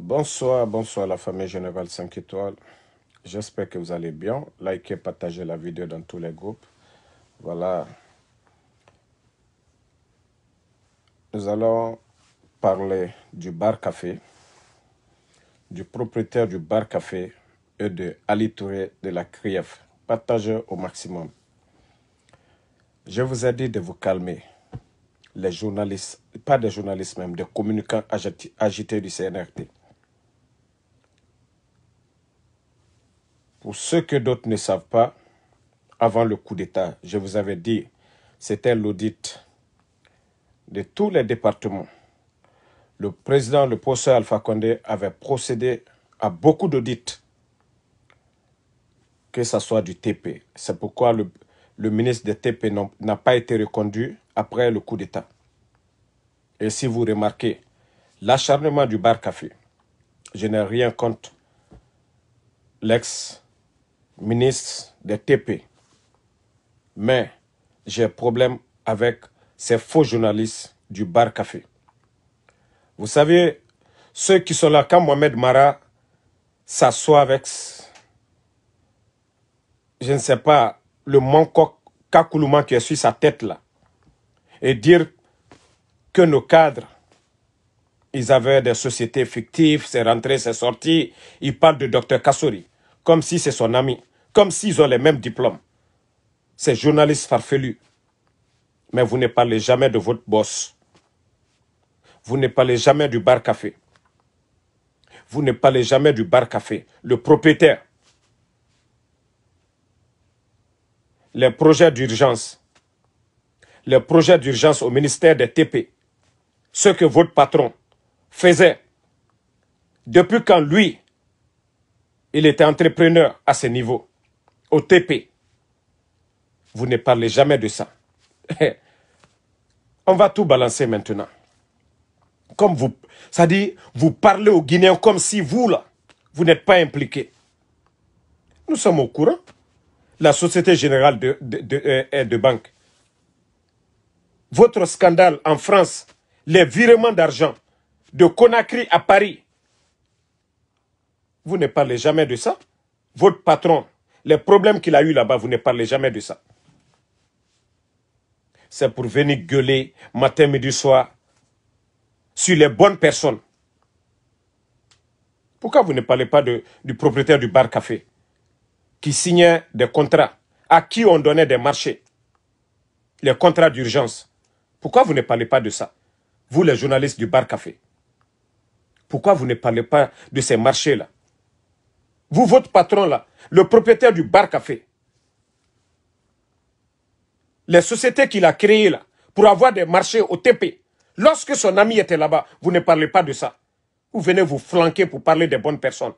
Bonsoir, bonsoir la famille Générale 5 étoiles. J'espère que vous allez bien. Likez, partagez la vidéo dans tous les groupes. Voilà. Nous allons parler du bar café, du propriétaire du bar café et de Alitouré de la CRIEF. Partagez au maximum. Je vous ai dit de vous calmer. Les journalistes, pas des journalistes même, des communicants agités du CNRT. Pour ceux que d'autres ne savent pas, avant le coup d'État, je vous avais dit, c'était l'audit de tous les départements. Le président, le professeur Alpha Condé, avait procédé à beaucoup d'audits, que ce soit du TP. C'est pourquoi le, ministre des TP n'a pas été reconduit après le coup d'État. Et si vous remarquez, l'acharnement du bar café, je n'ai rien contre l'ex ministre des TP. Mais j'ai problème avec ces faux journalistes du bar café. Vous savez, ceux qui sont là quand Mohamed Mara s'assoit avec, je ne sais pas, le manco Kakoulouman qui est sur sa tête là, et dire que nos cadres, ils avaient des sociétés fictives, c'est rentré, c'est sorti, ils parlent de docteur Kassori comme si c'est son ami, comme s'ils ont les mêmes diplômes. C'est journaliste farfelu. Mais vous ne parlez jamais de votre boss. Vous ne parlez jamais du bar café. Vous ne parlez jamais du bar café, le propriétaire. Les projets d'urgence. Les projets d'urgence au ministère des TP. Ce que votre patron faisait. Depuis quand lui, il était entrepreneur à ce niveau, au TP. Vous ne parlez jamais de ça. On va tout balancer maintenant. Comme vous, ça dit, vous parlez aux Guinéens comme si vous, là, vous n'êtes pas impliqué. Nous sommes au courant. La Société Générale de, de euh, Banque. Votre scandale en France, les virements d'argent de Conakry à Paris, vous ne parlez jamais de ça. Votre patron, les problèmes qu'il a eu là-bas, vous ne parlez jamais de ça. C'est pour venir gueuler matin, midi, soir sur les bonnes personnes. Pourquoi vous ne parlez pas du propriétaire du bar café qui signait des contrats, à qui on donnait des marchés, les contrats d'urgence Pourquoi vous ne parlez pas de ça Vous, les journalistes du bar café. Pourquoi vous ne parlez pas de ces marchés-là vous, votre patron là, le propriétaire du bar café, les sociétés qu'il a créées là, pour avoir des marchés au TP, lorsque son ami était là-bas, vous ne parlez pas de ça. Vous venez vous flanquer pour parler des bonnes personnes.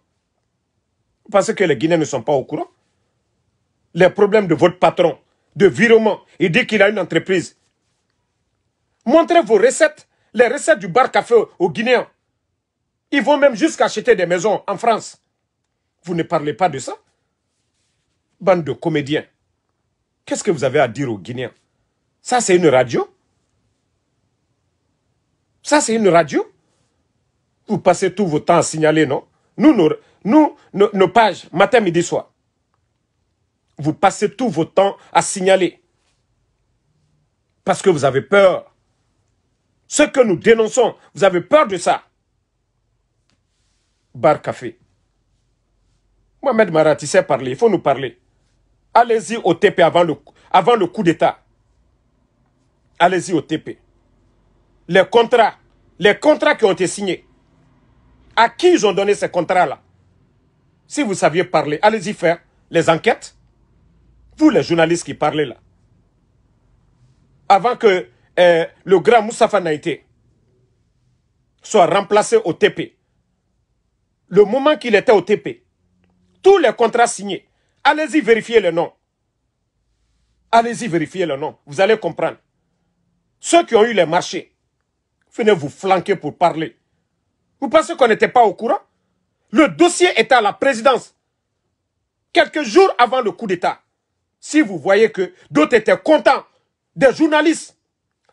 Parce que les Guinéens ne sont pas au courant Les problèmes de votre patron, de virement, il dit qu'il a une entreprise. Montrez vos recettes, les recettes du bar café aux Guinéens. Ils vont même jusqu'à acheter des maisons en France. Vous ne parlez pas de ça Bande de comédiens. Qu'est-ce que vous avez à dire aux Guinéens Ça, c'est une radio Ça, c'est une radio Vous passez tout votre temps à signaler, non Nous, nos, pages, matin, midi, soir. Vous passez tout votre temps à signaler. Parce que vous avez peur. Ce que nous dénonçons, vous avez peur de ça. Bar café. Mohamed Marat, il sait parler, il faut nous parler. Allez-y au TP avant le, avant le coup d'État. Allez-y au TP. Les contrats, les contrats qui ont été signés. À qui ils ont donné ces contrats-là Si vous saviez parler, allez-y faire les enquêtes. Vous, les journalistes qui parlez là. Avant que euh, le grand Moussafa Naïté soit remplacé au TP. Le moment qu'il était au TP, tous les contrats signés. Allez-y vérifier le nom. Allez-y vérifier le nom. Vous allez comprendre. Ceux qui ont eu les marchés, venez vous flanquer pour parler. Vous pensez qu'on n'était pas au courant Le dossier était à la présidence. Quelques jours avant le coup d'État. Si vous voyez que d'autres étaient contents, des journalistes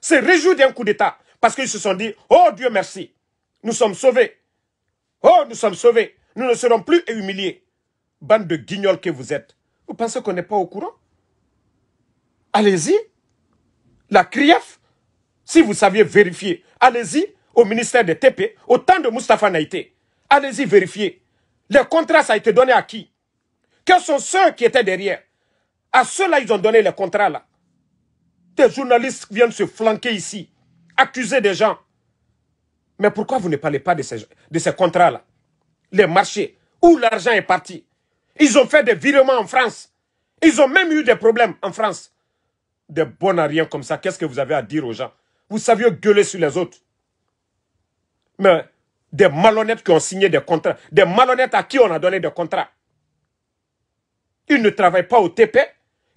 se réjouissent d'un coup d'État parce qu'ils se sont dit, oh Dieu merci, nous sommes sauvés. Oh, nous sommes sauvés. Nous ne serons plus humiliés bande de guignols que vous êtes, vous pensez qu'on n'est pas au courant Allez-y. La CRIEF, si vous saviez vérifier, allez-y au ministère des TP, au temps de Mustapha Naïté. Allez-y vérifier. Les contrats, ça a été donné à qui Quels sont ceux qui étaient derrière À ceux-là, ils ont donné les contrats, là. Des journalistes viennent se flanquer ici, accuser des gens. Mais pourquoi vous ne parlez pas de de ces contrats-là Les marchés, où l'argent est parti ils ont fait des virements en France. Ils ont même eu des problèmes en France. Des bonnes à rien comme ça, qu'est-ce que vous avez à dire aux gens Vous saviez gueuler sur les autres. Mais des malhonnêtes qui ont signé des contrats, des malhonnêtes à qui on a donné des contrats. Ils ne travaillent pas au TP,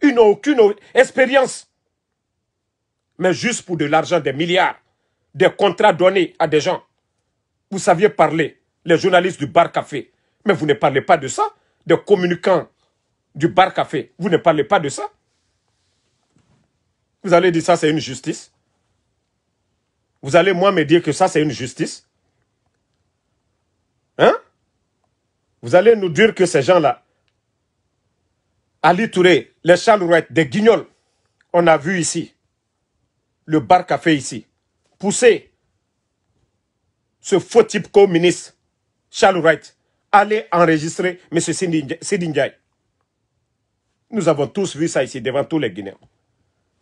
ils n'ont aucune expérience. Mais juste pour de l'argent, des milliards, des contrats donnés à des gens. Vous saviez parler, les journalistes du bar café, mais vous ne parlez pas de ça des communicants du bar café. Vous ne parlez pas de ça. Vous allez dire ça, c'est une justice. Vous allez, moi, me dire que ça, c'est une justice. Hein? Vous allez nous dire que ces gens-là, Ali Touré, les Wright, des Guignols, on a vu ici, le bar café ici, pousser ce faux type communiste, Charles Wright, allez enregistrer M. Sidinjai. Nous avons tous vu ça ici devant tous les Guinéens.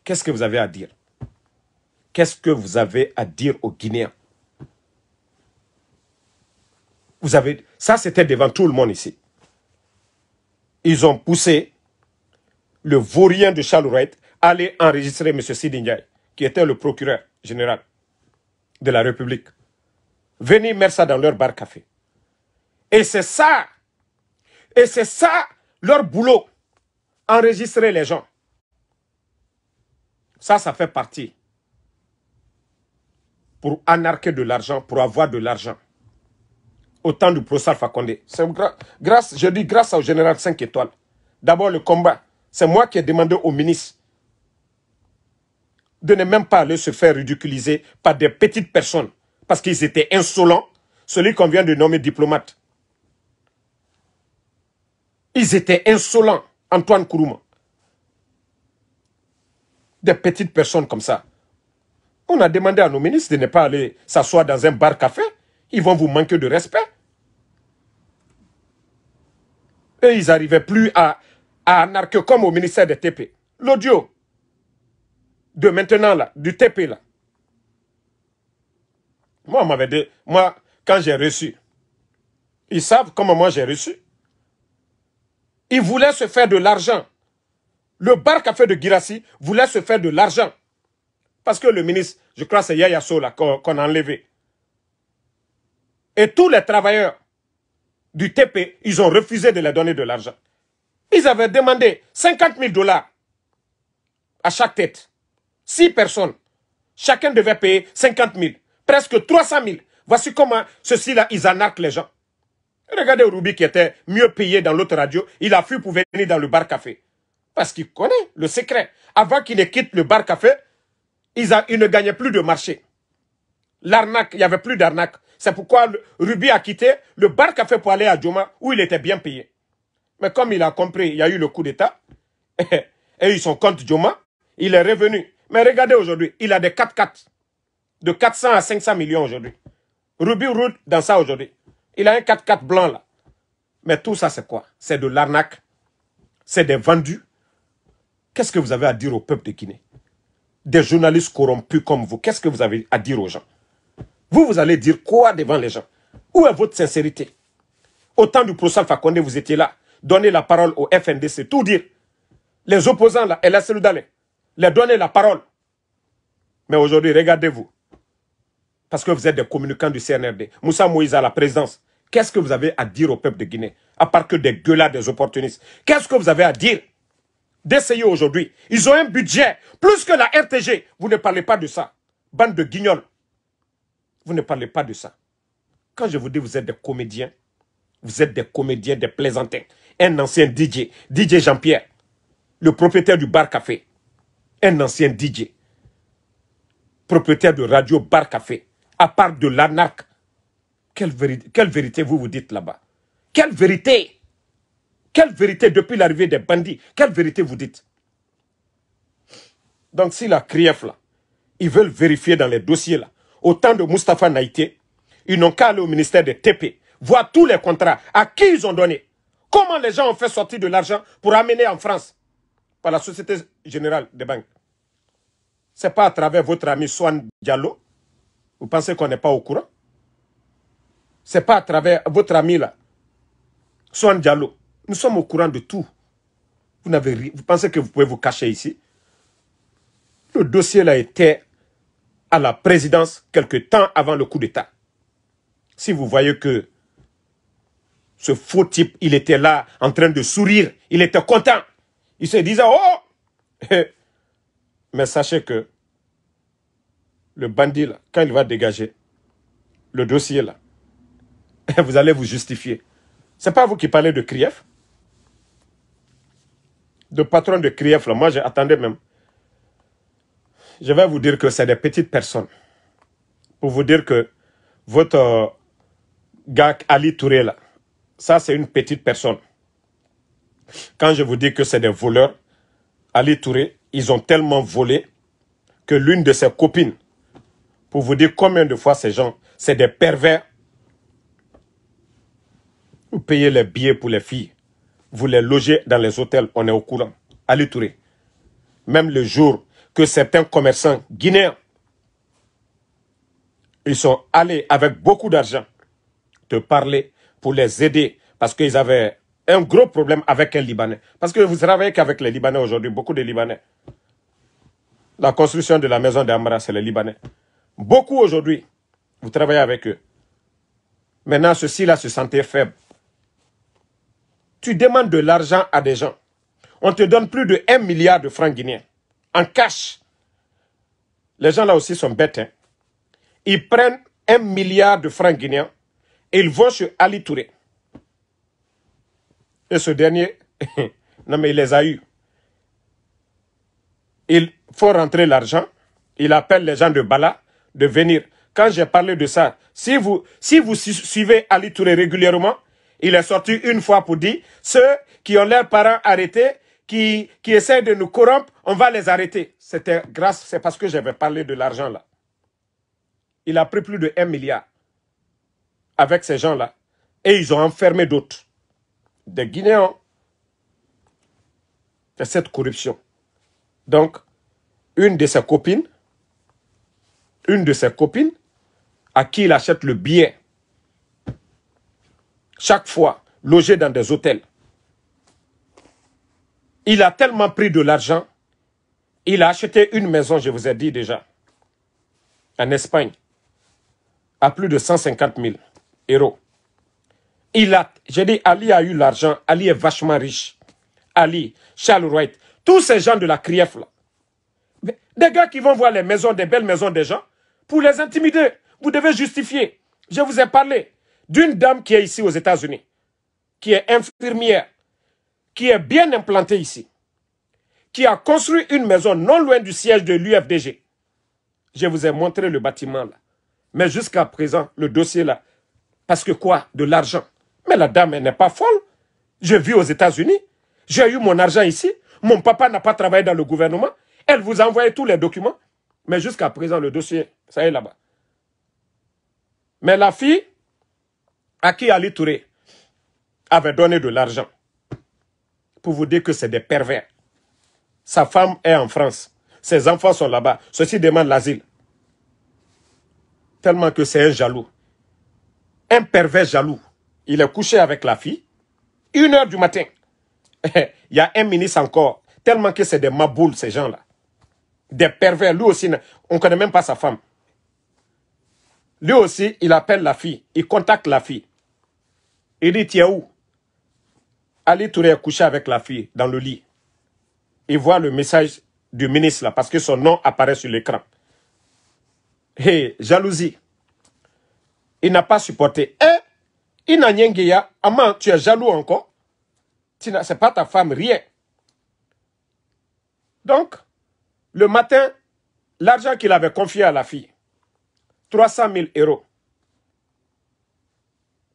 Qu'est-ce que vous avez à dire Qu'est-ce que vous avez à dire aux Guinéens Vous avez ça c'était devant tout le monde ici. Ils ont poussé le vaurien de Chalourette à aller enregistrer M. Sidinjai, qui était le procureur général de la République. Venez mettre ça dans leur bar café. Et c'est ça. Et c'est ça leur boulot. Enregistrer les gens. Ça, ça fait partie. Pour anarquer de l'argent, pour avoir de l'argent. Au temps du procès Alpha Condé. Grâce, je dis grâce au général 5 étoiles. D'abord le combat. C'est moi qui ai demandé au ministre de ne même pas aller se faire ridiculiser par des petites personnes parce qu'ils étaient insolents. Celui qu'on vient de nommer diplomate, ils étaient insolents, Antoine Kourouma. Des petites personnes comme ça. On a demandé à nos ministres de ne pas aller s'asseoir dans un bar-café. Ils vont vous manquer de respect. Et ils n'arrivaient plus à, à comme au ministère des TP. L'audio de maintenant, là, du TP, là. Moi, on m'avait dit, moi, quand j'ai reçu, ils savent comment moi j'ai reçu. Ils voulait se faire de l'argent. Le bar café de Girassi voulait se faire de l'argent. Parce que le ministre, je crois c'est Yaya là, qu'on a enlevé. Et tous les travailleurs du TP, ils ont refusé de leur donner de l'argent. Ils avaient demandé 50 000 dollars à chaque tête. Six personnes. Chacun devait payer 50 000. Presque 300 000. Voici comment ceci-là, ils anarquent les gens. Regardez Rubi qui était mieux payé dans l'autre radio. Il a fui pour venir dans le bar café. Parce qu'il connaît le secret. Avant qu'il ne quitte le bar café, il ne gagnait plus de marché. L'arnaque, il n'y avait plus d'arnaque. C'est pourquoi Ruby a quitté le bar café pour aller à Djoma où il était bien payé. Mais comme il a compris, il y a eu le coup d'État et ils sont contre Djoma, il est revenu. Mais regardez aujourd'hui, il a des 4-4 de 400 à 500 millions aujourd'hui. Ruby roule dans ça aujourd'hui. Il a un 4x4 blanc là. Mais tout ça, c'est quoi C'est de l'arnaque. C'est des vendus. Qu'est-ce que vous avez à dire au peuple de Guinée Des journalistes corrompus comme vous, qu'est-ce que vous avez à dire aux gens Vous, vous allez dire quoi devant les gens Où est votre sincérité Au temps du procès Fakonde, vous étiez là. Donnez la parole au FNDC, tout dire. Les opposants là, et laissez Les donner la parole. Mais aujourd'hui, regardez-vous. Parce que vous êtes des communicants du CNRD. Moussa Moïse à la présidence. Qu'est-ce que vous avez à dire au peuple de Guinée À part que des gueulards, des opportunistes. Qu'est-ce que vous avez à dire D'essayer aujourd'hui. Ils ont un budget. Plus que la RTG. Vous ne parlez pas de ça. Bande de guignols. Vous ne parlez pas de ça. Quand je vous dis vous êtes des comédiens, vous êtes des comédiens, des plaisantins. Un ancien DJ, DJ Jean-Pierre, le propriétaire du bar café. Un ancien DJ, propriétaire de radio bar café. À part de l'arnaque, quelle vérité, vous vous dites là-bas Quelle vérité Quelle vérité depuis l'arrivée des bandits Quelle vérité vous dites Donc si la CRIEF là, ils veulent vérifier dans les dossiers là, au temps de Mustapha Naïté, ils n'ont qu'à aller au ministère des TP, voir tous les contrats, à qui ils ont donné, comment les gens ont fait sortir de l'argent pour amener en France par la Société Générale des Banques. Ce n'est pas à travers votre ami Swan Diallo. Vous pensez qu'on n'est pas au courant ce n'est pas à travers votre ami là, Swan Diallo. Nous sommes au courant de tout. Vous, n'avez, vous pensez que vous pouvez vous cacher ici Le dossier là était à la présidence quelque temps avant le coup d'État. Si vous voyez que ce faux type, il était là en train de sourire, il était content, il se disait Oh Mais sachez que le bandit là, quand il va dégager le dossier là, vous allez vous justifier. C'est pas vous qui parlez de Krief. De patron de Krief, là, moi j'attendais même. Je vais vous dire que c'est des petites personnes. Pour vous dire que votre euh, gars Ali Touré, là, ça c'est une petite personne. Quand je vous dis que c'est des voleurs, Ali Touré, ils ont tellement volé que l'une de ses copines, pour vous dire combien de fois ces gens, c'est des pervers vous payez les billets pour les filles. Vous les logez dans les hôtels, on est au courant. Allez tourer. Même le jour que certains commerçants guinéens, ils sont allés avec beaucoup d'argent te parler pour les aider parce qu'ils avaient un gros problème avec un Libanais. Parce que vous travaillez qu'avec les Libanais aujourd'hui, beaucoup de Libanais. La construction de la maison d'Amra, c'est les Libanais. Beaucoup aujourd'hui, vous travaillez avec eux. Maintenant, ceux là se sentaient faibles tu demandes de l'argent à des gens. On te donne plus de 1 milliard de francs guinéens en cash. Les gens là aussi sont bêtes. Hein. Ils prennent 1 milliard de francs guinéens et ils vont chez Ali Touré. Et ce dernier, non mais il les a eus. Il faut rentrer l'argent. Il appelle les gens de Bala de venir. Quand j'ai parlé de ça, si vous, si vous suivez Ali Touré régulièrement, il est sorti une fois pour dire, ceux qui ont leurs parents arrêtés, qui, qui essaient de nous corrompre, on va les arrêter. C'était grâce, c'est parce que j'avais parlé de l'argent là. Il a pris plus de 1 milliard avec ces gens-là. Et ils ont enfermé d'autres. Des Guinéens. C'est cette corruption. Donc, une de ses copines, une de ses copines, à qui il achète le billet chaque fois logé dans des hôtels. Il a tellement pris de l'argent, il a acheté une maison, je vous ai dit déjà, en Espagne, à plus de 150 000 euros. Il a, j'ai dit, Ali a eu l'argent, Ali est vachement riche. Ali, Charles Wright, tous ces gens de la CRIEF là. Des gars qui vont voir les maisons, des belles maisons des gens, pour les intimider. Vous devez justifier. Je vous ai parlé d'une dame qui est ici aux États-Unis, qui est infirmière, qui est bien implantée ici, qui a construit une maison non loin du siège de l'UFDG. Je vous ai montré le bâtiment là. Mais jusqu'à présent, le dossier là, parce que quoi De l'argent. Mais la dame, elle n'est pas folle. Je vis aux États-Unis. J'ai eu mon argent ici. Mon papa n'a pas travaillé dans le gouvernement. Elle vous a envoyé tous les documents. Mais jusqu'à présent, le dossier, ça est là-bas. Mais la fille, à qui Ali Touré avait donné de l'argent. Pour vous dire que c'est des pervers. Sa femme est en France. Ses enfants sont là-bas. Ceux-ci demandent l'asile. Tellement que c'est un jaloux. Un pervers jaloux. Il est couché avec la fille. Une heure du matin. Il y a un ministre encore. Tellement que c'est des maboules, ces gens-là. Des pervers. Lui aussi, on ne connaît même pas sa femme. Lui aussi, il appelle la fille. Il contacte la fille. Il dit, tu es où Ali avec la fille dans le lit. Il voit le message du ministre là, parce que son nom apparaît sur l'écran. Hé, hey, jalousie. Il n'a pas supporté. Eh, Inanyengeya, maman, tu es jaloux encore. Ce n'est pas ta femme, rien. Donc, le matin, l'argent qu'il avait confié à la fille, 300 000 euros,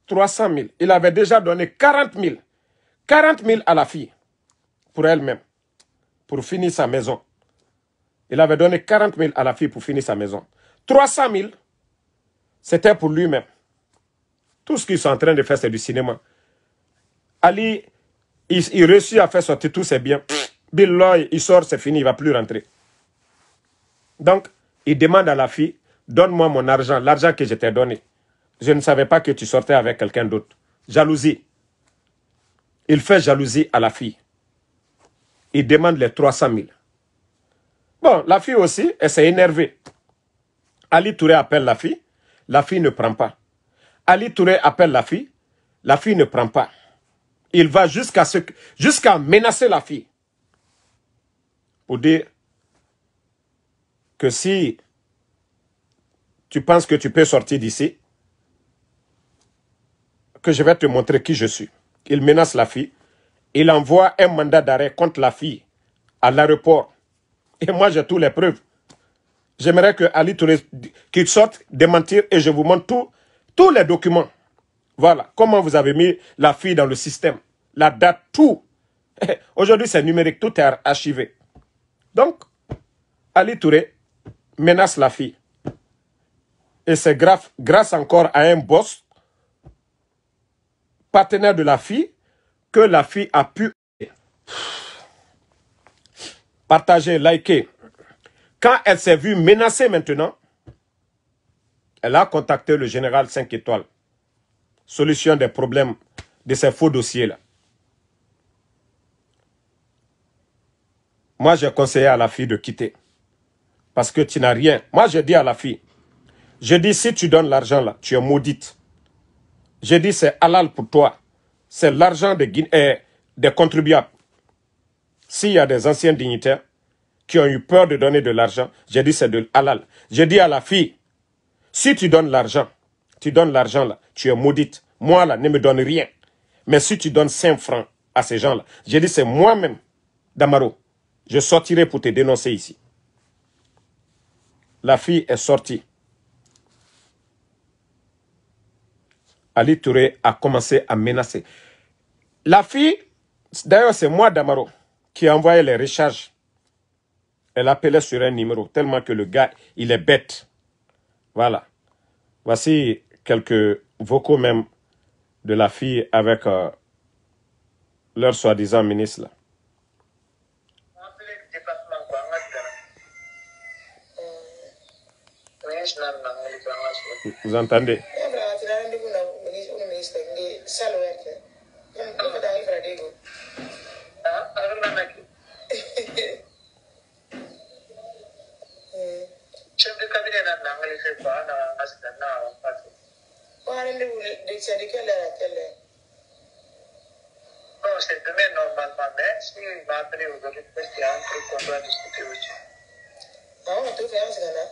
300 000. Il avait déjà donné 40 000. 40 000 à la fille, pour elle-même, pour finir sa maison. Il avait donné 40 000 à la fille pour finir sa maison. 300 000, c'était pour lui-même. Tout ce qu'ils sont en train de faire, c'est du cinéma. Ali, il, réussit à faire sortir tous ses biens. Bill Loy, il sort, c'est fini, il ne va plus rentrer. Donc, il demande à la fille, donne-moi mon argent, l'argent que je t'ai donné. Je ne savais pas que tu sortais avec quelqu'un d'autre. Jalousie. Il fait jalousie à la fille. Il demande les 300 000. Bon, la fille aussi, elle s'est énervée. Ali Touré appelle la fille. La fille ne prend pas. Ali Touré appelle la fille. La fille ne prend pas. Il va jusqu'à jusqu'à menacer la fille. Pour dire que si tu penses que tu peux sortir d'ici, que je vais te montrer qui je suis. Il menace la fille. Il envoie un mandat d'arrêt contre la fille à l'aéroport. Et moi, j'ai toutes les preuves. J'aimerais que Ali Touré qu'il sorte démentir et je vous montre tous les documents. Voilà comment vous avez mis la fille dans le système. La date, tout. Aujourd'hui, c'est numérique, tout est archivé. Donc, Ali Touré menace la fille. Et c'est grave, grâce encore à un boss partenaire de la fille que la fille a pu partager, liker. Quand elle s'est vue menacée maintenant, elle a contacté le général 5 étoiles. Solution des problèmes de ces faux dossiers-là. Moi, j'ai conseillé à la fille de quitter. Parce que tu n'as rien. Moi, j'ai dit à la fille, je dis, si tu donnes l'argent là, tu es maudite. J'ai dit c'est halal pour toi. C'est l'argent eh, des, contribuables. S'il y a des anciens dignitaires qui ont eu peur de donner de l'argent, j'ai dit c'est de halal. J'ai dit à la fille, si tu donnes l'argent, tu donnes l'argent là, tu es maudite. Moi là, ne me donne rien. Mais si tu donnes 5 francs à ces gens-là, j'ai dit c'est moi-même, Damaro, je sortirai pour te dénoncer ici. La fille est sortie. Ali Touré a commencé à menacer. La fille, d'ailleurs, c'est moi, Damaro, qui envoyait les recharges. Elle appelait sur un numéro, tellement que le gars, il est bête. Voilà. Voici quelques vocaux même de la fille avec euh, leur soi-disant ministre. Vous entendez umiista ngi salwerte min ɗum daal fradigo waɗande wuli de cadi kellere kelle No, c'est demain normalement, si il m'a appelé aujourd'hui, parce qu'il y a un truc qu'on doit discuter aussi. Ah, on peut faire ce qu'on a.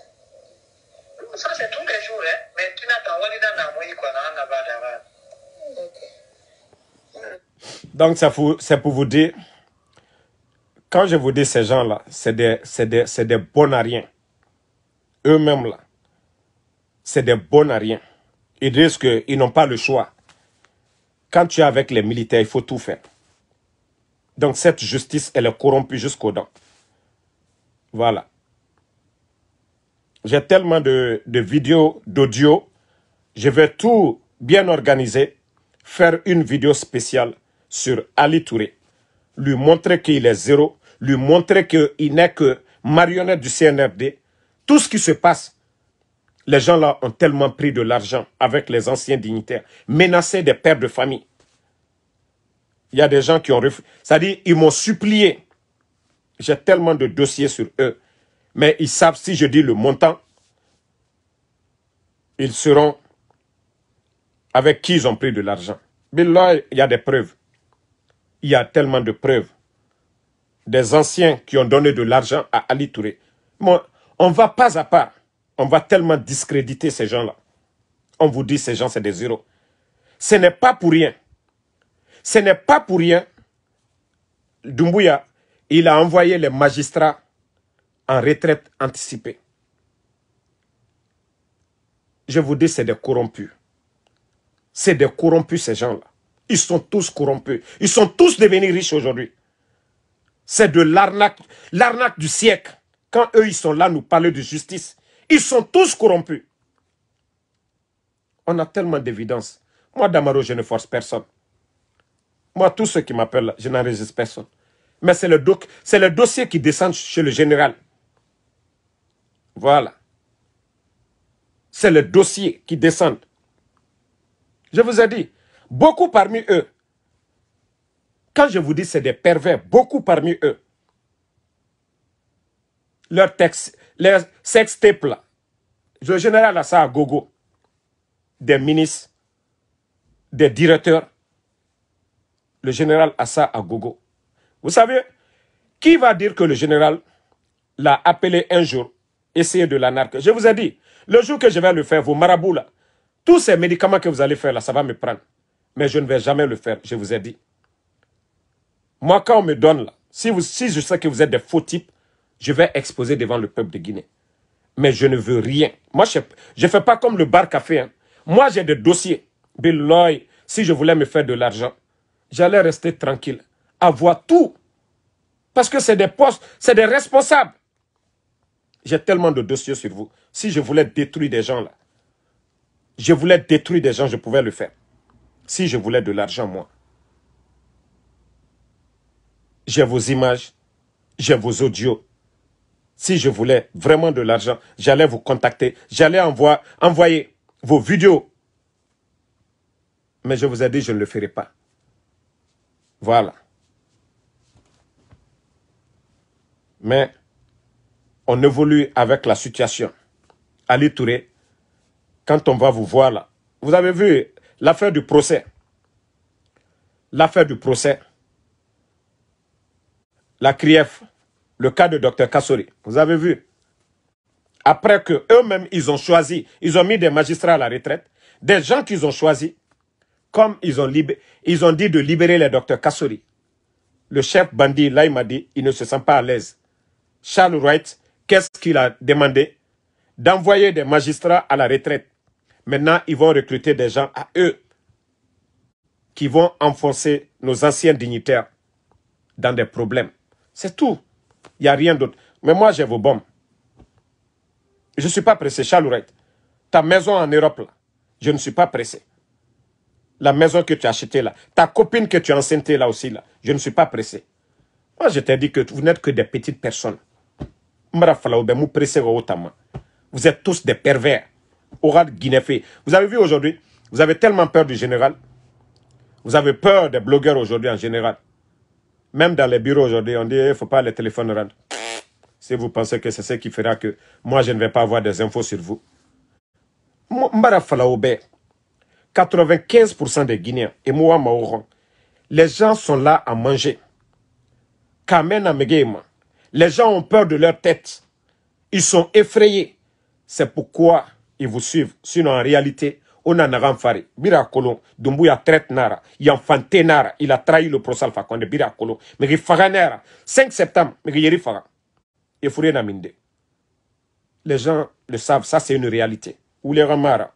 donc ça, vous, c'est pour vous dire quand je vous dis ces gens là c'est des des bons à rien eux-mêmes là c'est des bons à rien ils disent qu'ils n'ont pas le choix quand tu es avec les militaires il faut tout faire donc cette justice elle est corrompue jusqu'aux dents voilà j'ai tellement de, vidéos, d'audio. Je vais tout bien organiser, faire une vidéo spéciale sur Ali Touré, lui montrer qu'il est zéro, lui montrer qu'il n'est que marionnette du CNRD. Tout ce qui se passe, les gens-là ont tellement pris de l'argent avec les anciens dignitaires, menacés des pères de famille. Il y a des gens qui ont refusé. C'est-à-dire, ils m'ont supplié. J'ai tellement de dossiers sur eux. Mais ils savent si je dis le montant, ils seront avec qui ils ont pris de l'argent. Mais là, il y a des preuves. Il y a tellement de preuves. Des anciens qui ont donné de l'argent à Ali Touré. Moi, on va pas à part. On va tellement discréditer ces gens-là. On vous dit ces gens, c'est des zéros. Ce n'est pas pour rien. Ce n'est pas pour rien. Dumbuya, il a envoyé les magistrats en retraite anticipée. Je vous dis, c'est des corrompus. C'est des corrompus, ces gens-là. Ils sont tous corrompus. Ils sont tous devenus riches aujourd'hui. C'est de l'arnaque, l'arnaque du siècle. Quand eux, ils sont là, nous parler de justice. Ils sont tous corrompus. On a tellement d'évidence. Moi, Damaro, je ne force personne. Moi, tous ceux qui m'appellent, je résiste personne. Mais c'est le, doc, c'est le dossier qui descend chez le général. Voilà. C'est le dossier qui descend. Je vous ai dit, beaucoup parmi eux, quand je vous dis c'est des pervers, beaucoup parmi eux, leur texte, leurs sex le général a ça à gogo, des ministres, des directeurs, le général a ça à gogo. Vous savez, qui va dire que le général l'a appelé un jour Essayez de l'anarque. Je vous ai dit, le jour que je vais le faire, vos marabouts là, tous ces médicaments que vous allez faire là, ça va me prendre. Mais je ne vais jamais le faire, je vous ai dit. Moi, quand on me donne là, si, vous, si je sais que vous êtes des faux types, je vais exposer devant le peuple de Guinée. Mais je ne veux rien. Moi, je ne fais pas comme le bar café. Hein. Moi, j'ai des dossiers. Loy, si je voulais me faire de l'argent, j'allais rester tranquille, avoir tout. Parce que c'est des postes, c'est des responsables. J'ai tellement de dossiers sur vous. Si je voulais détruire des gens là, je voulais détruire des gens, je pouvais le faire. Si je voulais de l'argent, moi. J'ai vos images, j'ai vos audios. Si je voulais vraiment de l'argent, j'allais vous contacter, j'allais envoyer, envoyer vos vidéos. Mais je vous ai dit, je ne le ferai pas. Voilà. Mais on évolue avec la situation. Ali Touré, quand on va vous voir là, vous avez vu l'affaire du procès. L'affaire du procès. La CRIEF, le cas de Dr Kassori, vous avez vu. Après que eux-mêmes, ils ont choisi, ils ont mis des magistrats à la retraite, des gens qu'ils ont choisis, comme ils ont, ils ont dit de libérer le docteur Kassori. Le chef bandit, là, il m'a dit, il ne se sent pas à l'aise. Charles Wright, qu'est-ce qu'il a demandé D'envoyer des magistrats à la retraite. Maintenant, ils vont recruter des gens à eux qui vont enfoncer nos anciens dignitaires dans des problèmes. C'est tout. Il n'y a rien d'autre. Mais moi, j'ai vos bombes. Je ne suis pas pressé, Chalourette. Ta maison en Europe, là, je ne suis pas pressé. La maison que tu as achetée, là, ta copine que tu as enceinte, là aussi, là, je ne suis pas pressé. Moi, je t'ai dit que vous n'êtes que des petites personnes. Ben, vous êtes tous des pervers. Oral Guinéfé. Vous avez vu aujourd'hui, vous avez tellement peur du général. Vous avez peur des blogueurs aujourd'hui en général. Même dans les bureaux aujourd'hui, on dit, il eh, ne faut pas les téléphones rendre. Si vous pensez que c'est ce qui fera que moi, je ne vais pas avoir des infos sur vous. Mbara 95% ben, des Guinéens, et moi, les gens sont là à manger. Kamena même les gens ont peur de leur tête. Ils sont effrayés. C'est pourquoi ils vous suivent. Sinon, en réalité, on a renfaré. Birakolo, Dumbuya traite Nara, enfanté Nara, il a trahi le procès Alpha Birakolo. Mais il 5 septembre, mais il fera. Il faut Les gens le savent, ça c'est une réalité. Où les Ramara,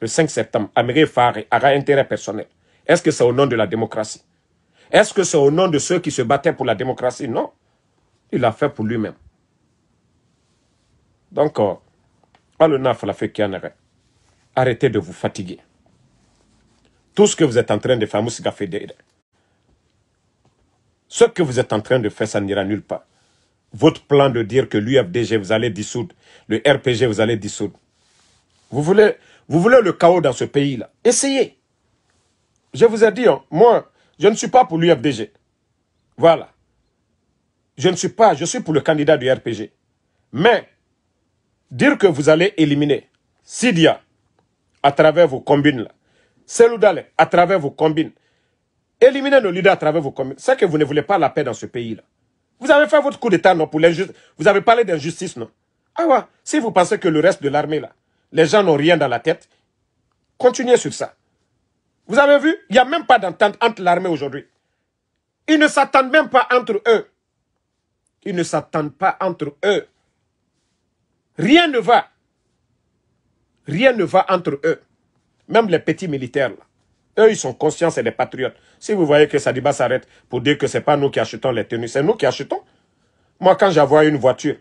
le 5 septembre, Améré a un intérêt personnel. Est-ce que c'est au nom de la démocratie Est-ce que c'est au nom de ceux qui se battaient pour la démocratie Non il l'a fait pour lui-même. Donc, euh, l'a arrêtez de vous fatiguer. Tout ce que vous êtes en train de faire, ce que vous êtes en train de faire, ça n'ira nulle part. Votre plan de dire que l'UFDG, vous allez dissoudre, le RPG, vous allez dissoudre. Vous voulez, vous voulez le chaos dans ce pays-là. Essayez. Je vous ai dit, hein, moi, je ne suis pas pour l'UFDG. Voilà je ne suis pas, je suis pour le candidat du RPG. Mais dire que vous allez éliminer Sidia à travers vos combines, Seloudale à travers vos combines, éliminer nos leaders à travers vos combines, c'est que vous ne voulez pas la paix dans ce pays-là. Vous avez fait votre coup d'État, non, pour l'injustice. Vous avez parlé d'injustice, non. Ah ouais, si vous pensez que le reste de l'armée, là, les gens n'ont rien dans la tête, continuez sur ça. Vous avez vu, il n'y a même pas d'entente entre l'armée aujourd'hui. Ils ne s'attendent même pas entre eux. Ils ne s'attendent pas entre eux. Rien ne va. Rien ne va entre eux. Même les petits militaires, eux, ils sont conscients, c'est des patriotes. Si vous voyez que Sadiba s'arrête pour dire que ce n'est pas nous qui achetons les tenues, c'est nous qui achetons. Moi, quand j'envoie une voiture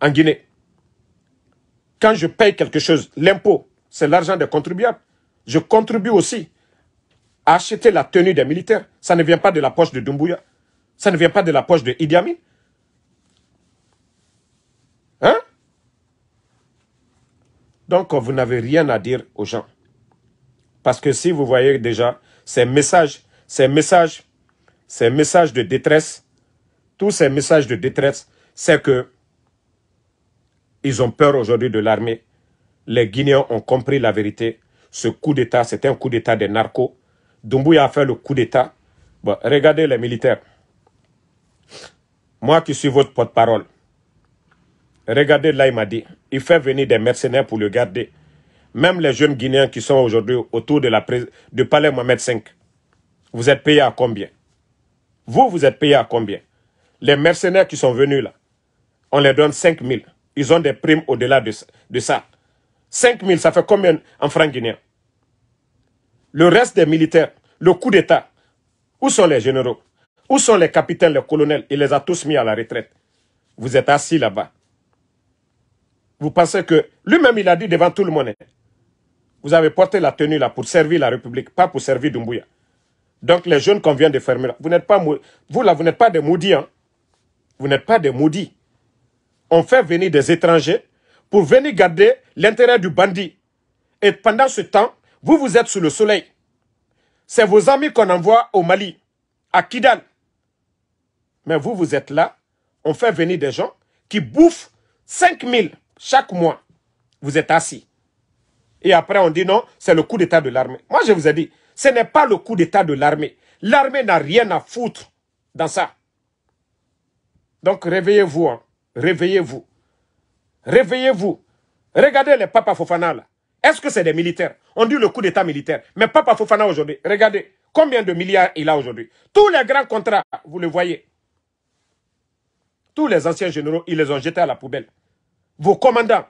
en Guinée, quand je paye quelque chose, l'impôt, c'est l'argent des contribuables. Je contribue aussi à acheter la tenue des militaires. Ça ne vient pas de la poche de Dumbuya. Ça ne vient pas de la poche de Idi Donc, vous n'avez rien à dire aux gens. Parce que si vous voyez déjà ces messages, ces messages, ces messages de détresse, tous ces messages de détresse, c'est que ils ont peur aujourd'hui de l'armée. Les Guinéens ont compris la vérité. Ce coup d'État, c'est un coup d'État des narcos. Dumbuya a fait le coup d'État. regardez les militaires. Moi qui suis votre porte-parole, Regardez là, il m'a dit, il fait venir des mercenaires pour le garder. Même les jeunes Guinéens qui sont aujourd'hui autour de la du palais Mohamed V, vous êtes payés à combien Vous, vous êtes payés à combien Les mercenaires qui sont venus là, on les donne 5 000. Ils ont des primes au-delà de, de, ça. 5 000, ça fait combien en francs guinéens Le reste des militaires, le coup d'État, où sont les généraux Où sont les capitaines, les colonels Il les a tous mis à la retraite. Vous êtes assis là-bas vous pensez que lui-même, il a dit devant tout le monde, vous avez porté la tenue là pour servir la République, pas pour servir Dumbuya. Donc les jeunes qu'on vient de fermer là, vous n'êtes pas, vous là, vous n'êtes pas des maudits. Hein. Vous n'êtes pas des maudits. On fait venir des étrangers pour venir garder l'intérêt du bandit. Et pendant ce temps, vous, vous êtes sous le soleil. C'est vos amis qu'on envoie au Mali, à Kidal. Mais vous, vous êtes là, on fait venir des gens qui bouffent 5000 chaque mois, vous êtes assis. Et après, on dit non, c'est le coup d'état de l'armée. Moi, je vous ai dit, ce n'est pas le coup d'état de l'armée. L'armée n'a rien à foutre dans ça. Donc, réveillez-vous. Hein. Réveillez-vous. Réveillez-vous. Regardez les papas Fofana là. Est-ce que c'est des militaires On dit le coup d'état militaire. Mais Papa Fofana aujourd'hui, regardez combien de milliards il a aujourd'hui. Tous les grands contrats, vous le voyez. Tous les anciens généraux, ils les ont jetés à la poubelle vos commandants,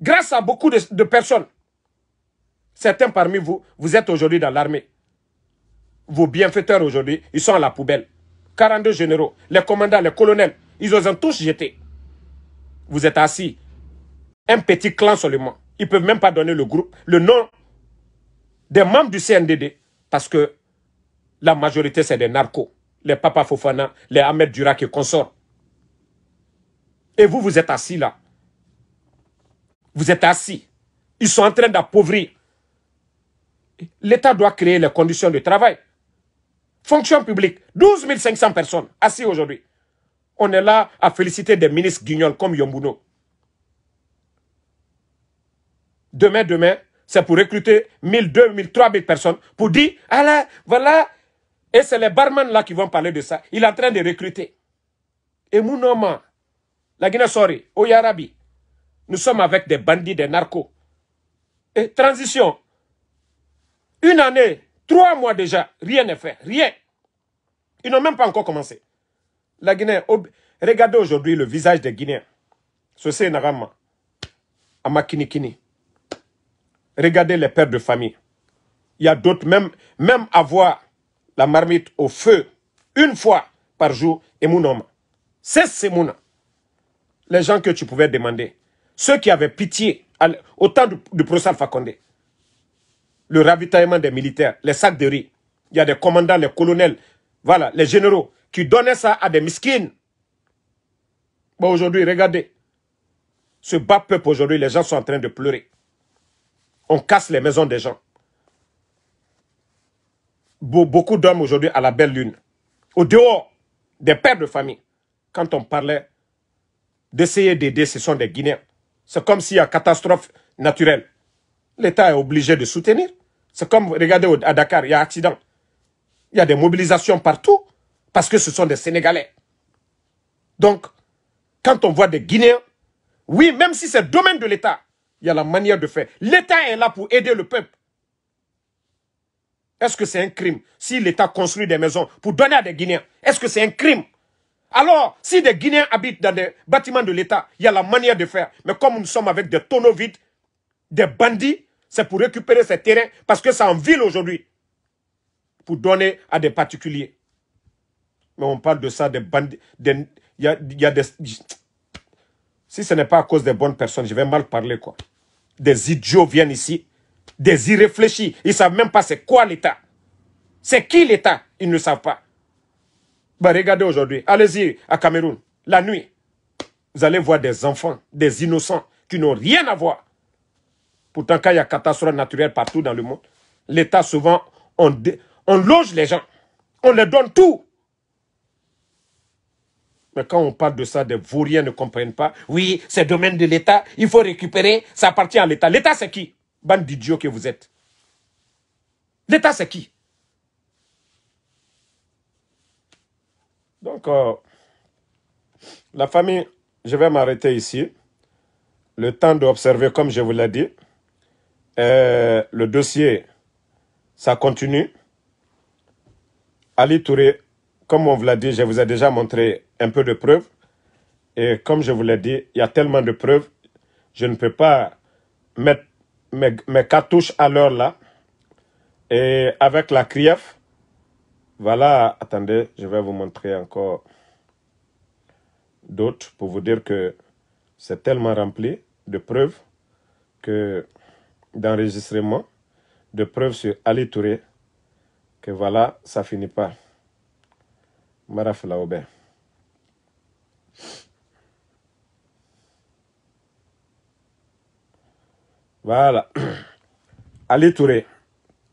grâce à beaucoup de, personnes, certains parmi vous, vous êtes aujourd'hui dans l'armée. Vos bienfaiteurs aujourd'hui, ils sont à la poubelle. 42 généraux, les commandants, les colonels, ils ont tous jeté. Vous êtes assis. Un petit clan seulement. Ils ne peuvent même pas donner le groupe, le nom des membres du CNDD. Parce que la majorité, c'est des narcos. Les Papa Fofana, les Ahmed Durak et consorts. Et vous, vous êtes assis là. Vous êtes assis. Ils sont en train d'appauvrir. L'État doit créer les conditions de travail. Fonction publique, 12 500 personnes assis aujourd'hui. On est là à féliciter des ministres guignols comme Yombuno. Demain, demain, c'est pour recruter 000, 3 000 personnes pour dire, ah voilà, et c'est les barman là qui vont parler de ça. Il est en train de recruter. Et mon la guinée Au Oyarabi. Oh, Nous sommes avec des bandits, des narcos. Et transition. Une année, trois mois déjà, rien n'est fait. Rien. Ils n'ont même pas encore commencé. La Guinée, regardez aujourd'hui le visage des Guinéens. Ceci est Narama, à Regardez les pères de famille. Il y a d'autres, même, même avoir la marmite au feu, une fois par jour, et mon homme. C'est mon les gens que tu pouvais demander. Ceux qui avaient pitié au temps du, procès Le ravitaillement des militaires, les sacs de riz. Il y a des commandants, les colonels, voilà, les généraux qui donnaient ça à des miskines. Bon, aujourd'hui, regardez. Ce bas peuple, aujourd'hui, les gens sont en train de pleurer. On casse les maisons des gens. beaucoup d'hommes aujourd'hui à la belle lune. Au dehors des pères de famille. Quand on parlait d'essayer d'aider, ce sont des Guinéens. C'est comme s'il y a catastrophe naturelle. L'État est obligé de soutenir. C'est comme, regardez à Dakar, il y a accident. Il y a des mobilisations partout parce que ce sont des Sénégalais. Donc, quand on voit des Guinéens, oui, même si c'est le domaine de l'État, il y a la manière de faire. L'État est là pour aider le peuple. Est-ce que c'est un crime si l'État construit des maisons pour donner à des Guinéens Est-ce que c'est un crime alors, si des Guinéens habitent dans des bâtiments de l'État, il y a la manière de faire. Mais comme nous sommes avec des tonneaux vides, des bandits, c'est pour récupérer ces terrains parce que c'est en ville aujourd'hui. Pour donner à des particuliers. Mais on parle de ça, des bandits. Si ce n'est pas à cause des bonnes personnes, je vais mal parler quoi. Des idiots viennent ici, des irréfléchis. Ils ne savent même pas c'est quoi l'État. C'est qui l'État Ils ne savent pas. Bah, regardez aujourd'hui, allez-y à Cameroun, la nuit, vous allez voir des enfants, des innocents qui n'ont rien à voir. Pourtant, quand il y a catastrophe naturelle partout dans le monde, l'État souvent, on, loge les gens, on leur donne tout. Mais quand on parle de ça, des vauriens ne comprennent pas. Oui, c'est domaine de l'État, il faut récupérer, ça appartient à l'État. L'État, c'est qui Bande d'idiots que vous êtes. L'État, c'est qui Donc, euh, la famille, je vais m'arrêter ici. Le temps d'observer, comme je vous l'ai dit. Euh, le dossier, ça continue. Ali Touré, comme on vous l'a dit, je vous ai déjà montré un peu de preuves. Et comme je vous l'ai dit, il y a tellement de preuves, je ne peux pas mettre mes, mes cartouches à l'heure là. Et avec la CRIEF, voilà, attendez, je vais vous montrer encore d'autres pour vous dire que c'est tellement rempli de preuves que d'enregistrements de preuves sur Ali Touré, que voilà, ça finit pas. Maraf Laobé. Voilà. Ali Touré,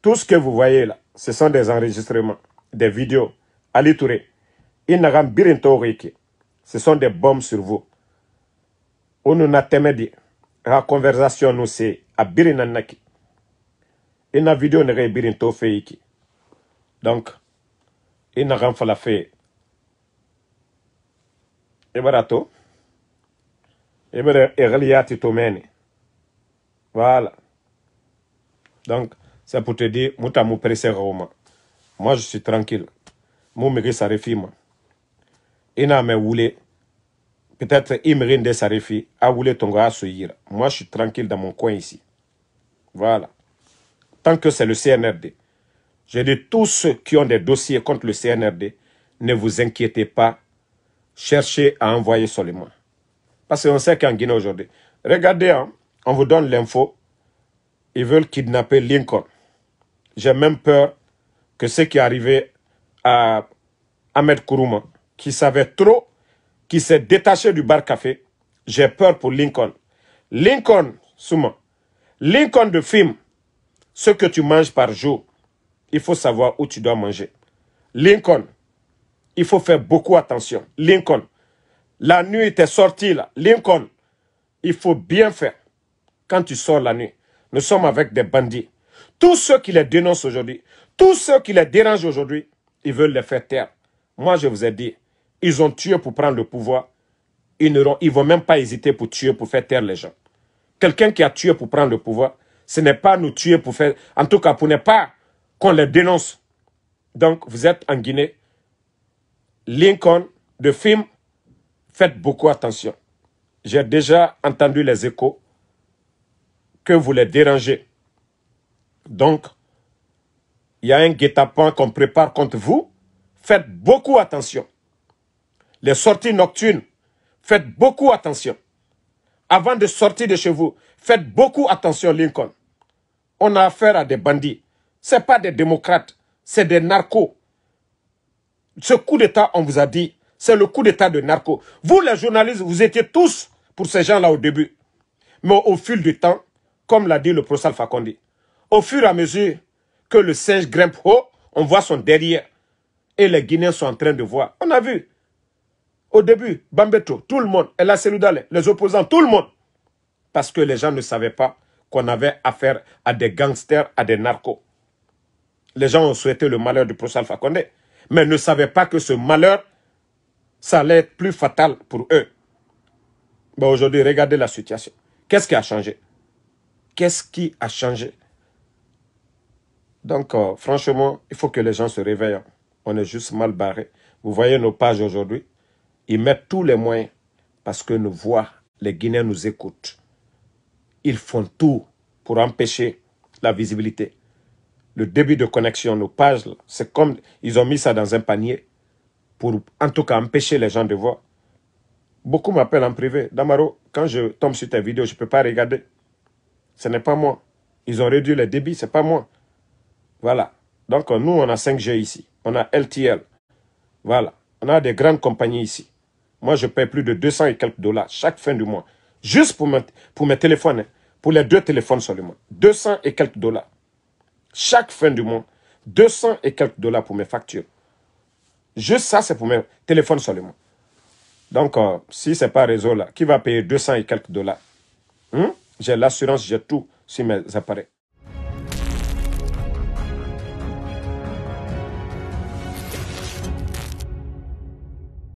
tout ce que vous voyez là, ce sont des enregistrements des vidéos. Ali Touré, Inagam Birintouriki, ce sont des bombes sur vous. On Onuna Temedi, la conversation nous c'est à Birinanaki. Ina vidéo n'est Birinto Feiki. Donc, Inagam Falafe. et Ebere Ereliati Tomeni. Voilà. Donc, c'est pour te dire, Moutamou Pressé Roma. Moi, je suis tranquille. mari Sarefi, moi. Ina voulait. Peut-être de Sarefi a voulu gars à Moi, je suis tranquille dans mon coin ici. Voilà. Tant que c'est le CNRD. J'ai dit, tous ceux qui ont des dossiers contre le CNRD, ne vous inquiétez pas. Cherchez à envoyer seulement. Parce qu'on sait qu'en Guinée aujourd'hui, regardez, hein, on vous donne l'info. Ils veulent kidnapper Lincoln. J'ai même peur que ce qui est arrivé à Ahmed Kourouma, qui savait trop, qui s'est détaché du bar café. J'ai peur pour Lincoln. Lincoln, Souma, Lincoln de film, ce que tu manges par jour, il faut savoir où tu dois manger. Lincoln, il faut faire beaucoup attention. Lincoln, la nuit, était sortie, là. Lincoln, il faut bien faire quand tu sors la nuit. Nous sommes avec des bandits. Tous ceux qui les dénoncent aujourd'hui, tous ceux qui les dérangent aujourd'hui, ils veulent les faire taire. Moi, je vous ai dit, ils ont tué pour prendre le pouvoir. Ils ne vont même pas hésiter pour tuer, pour faire taire les gens. Quelqu'un qui a tué pour prendre le pouvoir, ce n'est pas nous tuer pour faire... En tout cas, pour ne pas qu'on les dénonce. Donc, vous êtes en Guinée. Lincoln, de film, faites beaucoup attention. J'ai déjà entendu les échos que vous les dérangez. Donc, il y a un guet-apens qu'on prépare contre vous, faites beaucoup attention. Les sorties nocturnes, faites beaucoup attention. Avant de sortir de chez vous, faites beaucoup attention, Lincoln. On a affaire à des bandits. Ce pas des démocrates, c'est des narcos. Ce coup d'État, on vous a dit, c'est le coup d'État de narcos. Vous, les journalistes, vous étiez tous pour ces gens-là au début. Mais au fil du temps, comme l'a dit le professeur Fakondi, au fur et à mesure, que le singe grimpe haut, on voit son derrière. Et les Guinéens sont en train de voir. On a vu. Au début, Bambeto, tout le monde, El les opposants, tout le monde. Parce que les gens ne savaient pas qu'on avait affaire à des gangsters, à des narcos. Les gens ont souhaité le malheur de professeur Alpha Condé, mais ne savaient pas que ce malheur, ça allait être plus fatal pour eux. Aujourd'hui, regardez la situation. Qu'est-ce qui a changé Qu'est-ce qui a changé donc, euh, franchement, il faut que les gens se réveillent. On est juste mal barré. Vous voyez nos pages aujourd'hui. Ils mettent tous les moyens parce que nous voient, les Guinéens nous écoutent. Ils font tout pour empêcher la visibilité. Le débit de connexion, nos pages, c'est comme ils ont mis ça dans un panier pour en tout cas empêcher les gens de voir. Beaucoup m'appellent en privé. Damaro, quand je tombe sur tes vidéos, je ne peux pas regarder. Ce n'est pas moi. Ils ont réduit le débit, ce n'est pas moi. Voilà. Donc, nous, on a 5G ici. On a LTL. Voilà. On a des grandes compagnies ici. Moi, je paye plus de 200 et quelques dollars chaque fin du mois. Juste pour mes, pour mes téléphones. Hein. Pour les deux téléphones seulement. 200 et quelques dollars. Chaque fin du mois. 200 et quelques dollars pour mes factures. Juste ça, c'est pour mes téléphones seulement. Donc, euh, si ce n'est pas réseau là, qui va payer 200 et quelques dollars hmm? J'ai l'assurance, j'ai tout sur mes appareils.